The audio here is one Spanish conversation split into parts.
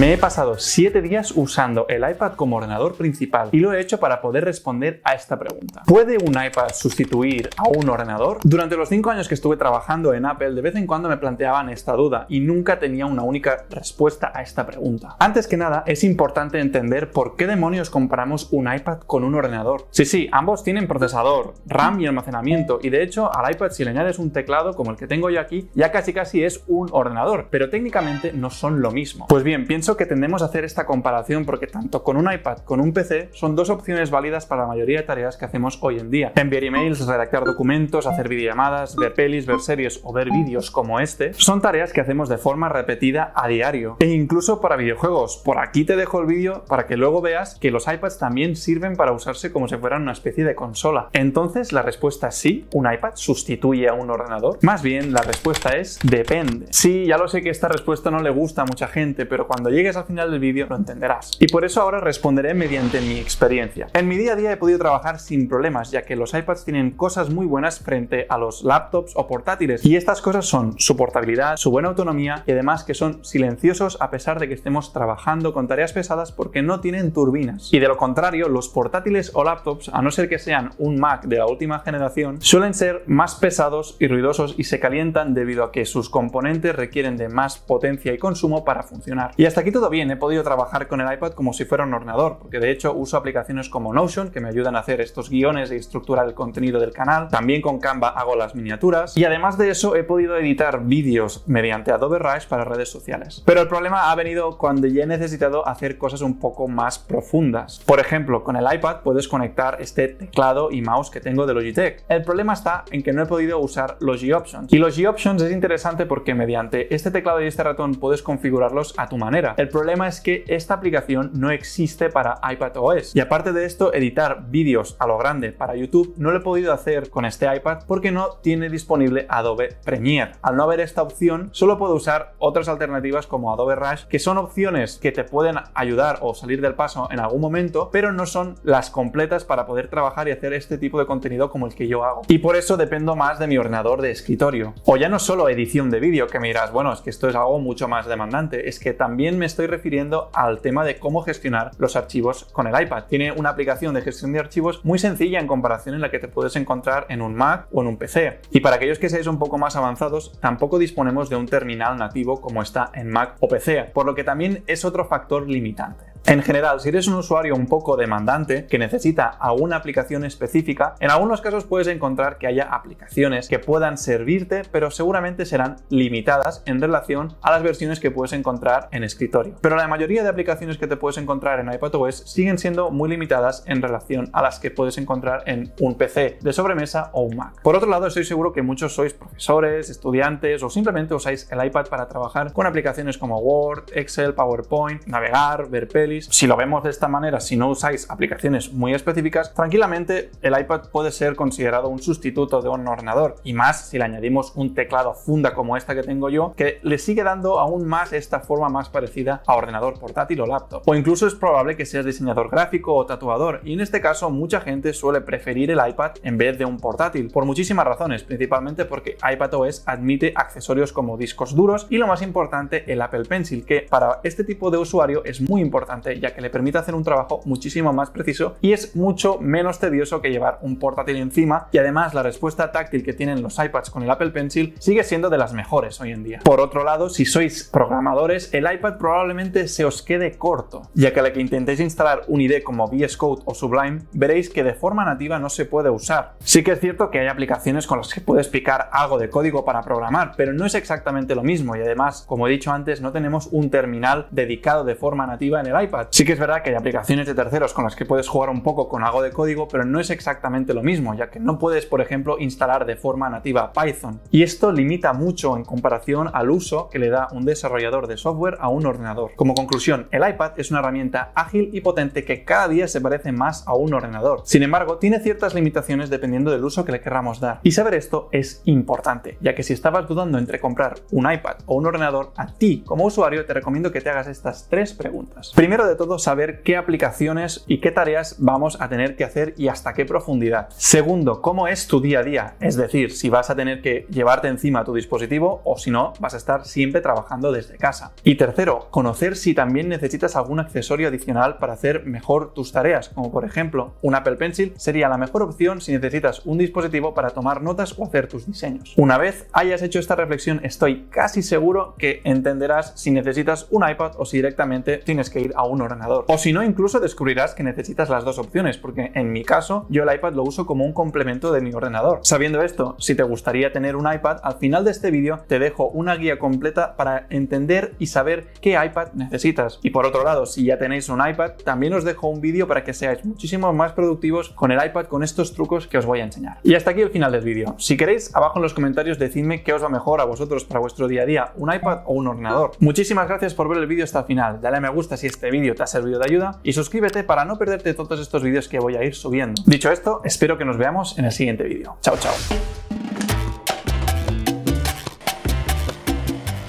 Me he pasado 7 días usando el iPad como ordenador principal y lo he hecho para poder responder a esta pregunta. ¿Puede un iPad sustituir a un ordenador? Durante los 5 años que estuve trabajando en Apple, de vez en cuando me planteaban esta duda y nunca tenía una única respuesta a esta pregunta. Antes que nada, es importante entender por qué demonios comparamos un iPad con un ordenador. Sí, sí, ambos tienen procesador, RAM y almacenamiento y de hecho al iPad si le añades un teclado como el que tengo yo aquí, ya casi casi es un ordenador, pero técnicamente no son lo mismo. Pues bien, pienso que tendemos a hacer esta comparación porque tanto con un iPad, con un PC, son dos opciones válidas para la mayoría de tareas que hacemos hoy en día. Enviar emails, redactar documentos, hacer videollamadas, ver pelis, ver series o ver vídeos como este, son tareas que hacemos de forma repetida a diario e incluso para videojuegos. Por aquí te dejo el vídeo para que luego veas que los iPads también sirven para usarse como si fueran una especie de consola. Entonces la respuesta es sí, un iPad sustituye a un ordenador. Más bien la respuesta es depende. Sí, ya lo sé que esta respuesta no le gusta a mucha gente, pero cuando llega llegues al final del vídeo lo entenderás. Y por eso ahora responderé mediante mi experiencia. En mi día a día he podido trabajar sin problemas, ya que los iPads tienen cosas muy buenas frente a los laptops o portátiles. Y estas cosas son su portabilidad, su buena autonomía y además que son silenciosos a pesar de que estemos trabajando con tareas pesadas porque no tienen turbinas. Y de lo contrario, los portátiles o laptops, a no ser que sean un Mac de la última generación, suelen ser más pesados y ruidosos y se calientan debido a que sus componentes requieren de más potencia y consumo para funcionar. Y hasta aquí todo bien, he podido trabajar con el iPad como si fuera un ordenador, porque de hecho uso aplicaciones como Notion que me ayudan a hacer estos guiones y estructurar el contenido del canal, también con Canva hago las miniaturas y además de eso he podido editar vídeos mediante Adobe Rush para redes sociales. Pero el problema ha venido cuando ya he necesitado hacer cosas un poco más profundas. Por ejemplo, con el iPad puedes conectar este teclado y mouse que tengo de Logitech. El problema está en que no he podido usar los G-Options. Y los G-Options es interesante porque mediante este teclado y este ratón puedes configurarlos a tu manera el problema es que esta aplicación no existe para iPad OS Y aparte de esto, editar vídeos a lo grande para YouTube no lo he podido hacer con este iPad porque no tiene disponible Adobe Premiere. Al no haber esta opción, solo puedo usar otras alternativas como Adobe Rush, que son opciones que te pueden ayudar o salir del paso en algún momento, pero no son las completas para poder trabajar y hacer este tipo de contenido como el que yo hago. Y por eso dependo más de mi ordenador de escritorio. O ya no solo edición de vídeo, que me dirás, bueno, es que esto es algo mucho más demandante, es que también me estoy refiriendo al tema de cómo gestionar los archivos con el iPad. Tiene una aplicación de gestión de archivos muy sencilla en comparación en la que te puedes encontrar en un Mac o en un PC. Y para aquellos que seáis un poco más avanzados, tampoco disponemos de un terminal nativo como está en Mac o PC, por lo que también es otro factor limitante. En general, si eres un usuario un poco demandante que necesita alguna aplicación específica, en algunos casos puedes encontrar que haya aplicaciones que puedan servirte, pero seguramente serán limitadas en relación a las versiones que puedes encontrar en escritorio. Pero la mayoría de aplicaciones que te puedes encontrar en iPadOS siguen siendo muy limitadas en relación a las que puedes encontrar en un PC de sobremesa o un Mac. Por otro lado, estoy seguro que muchos sois profesores, estudiantes o simplemente usáis el iPad para trabajar con aplicaciones como Word, Excel, PowerPoint, navegar, ver pelis si lo vemos de esta manera, si no usáis aplicaciones muy específicas, tranquilamente el iPad puede ser considerado un sustituto de un ordenador. Y más si le añadimos un teclado funda como esta que tengo yo, que le sigue dando aún más esta forma más parecida a ordenador portátil o laptop. O incluso es probable que seas diseñador gráfico o tatuador. Y en este caso mucha gente suele preferir el iPad en vez de un portátil, por muchísimas razones, principalmente porque iPadOS admite accesorios como discos duros y lo más importante, el Apple Pencil, que para este tipo de usuario es muy importante ya que le permite hacer un trabajo muchísimo más preciso y es mucho menos tedioso que llevar un portátil encima y además la respuesta táctil que tienen los iPads con el Apple Pencil sigue siendo de las mejores hoy en día. Por otro lado, si sois programadores, el iPad probablemente se os quede corto, ya que a la que intentéis instalar un IDE como VS Code o Sublime, veréis que de forma nativa no se puede usar. Sí que es cierto que hay aplicaciones con las que puedes picar algo de código para programar, pero no es exactamente lo mismo y además, como he dicho antes, no tenemos un terminal dedicado de forma nativa en el iPad Sí que es verdad que hay aplicaciones de terceros con las que puedes jugar un poco con algo de código, pero no es exactamente lo mismo, ya que no puedes, por ejemplo, instalar de forma nativa Python. Y esto limita mucho en comparación al uso que le da un desarrollador de software a un ordenador. Como conclusión, el iPad es una herramienta ágil y potente que cada día se parece más a un ordenador. Sin embargo, tiene ciertas limitaciones dependiendo del uso que le querramos dar. Y saber esto es importante, ya que si estabas dudando entre comprar un iPad o un ordenador, a ti como usuario te recomiendo que te hagas estas tres preguntas de todo, saber qué aplicaciones y qué tareas vamos a tener que hacer y hasta qué profundidad. Segundo, cómo es tu día a día, es decir, si vas a tener que llevarte encima tu dispositivo o si no, vas a estar siempre trabajando desde casa. Y tercero, conocer si también necesitas algún accesorio adicional para hacer mejor tus tareas, como por ejemplo un Apple Pencil sería la mejor opción si necesitas un dispositivo para tomar notas o hacer tus diseños. Una vez hayas hecho esta reflexión, estoy casi seguro que entenderás si necesitas un iPad o si directamente tienes que ir a un ordenador. O si no, incluso descubrirás que necesitas las dos opciones, porque en mi caso yo el iPad lo uso como un complemento de mi ordenador. Sabiendo esto, si te gustaría tener un iPad, al final de este vídeo te dejo una guía completa para entender y saber qué iPad necesitas. Y por otro lado, si ya tenéis un iPad, también os dejo un vídeo para que seáis muchísimo más productivos con el iPad con estos trucos que os voy a enseñar. Y hasta aquí el final del vídeo. Si queréis, abajo en los comentarios decidme qué os va mejor a vosotros para vuestro día a día, un iPad o un ordenador. Muchísimas gracias por ver el vídeo hasta el final. Dale a me gusta si este vídeo te ha servido de ayuda y suscríbete para no perderte todos estos vídeos que voy a ir subiendo. Dicho esto, espero que nos veamos en el siguiente vídeo. Chao, chao.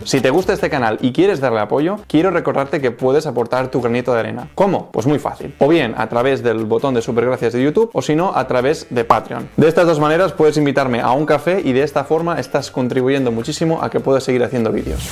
Si te gusta este canal y quieres darle apoyo, quiero recordarte que puedes aportar tu granito de arena. ¿Cómo? Pues muy fácil. O bien a través del botón de supergracias de YouTube o si no a través de Patreon. De estas dos maneras puedes invitarme a un café y de esta forma estás contribuyendo muchísimo a que pueda seguir haciendo vídeos.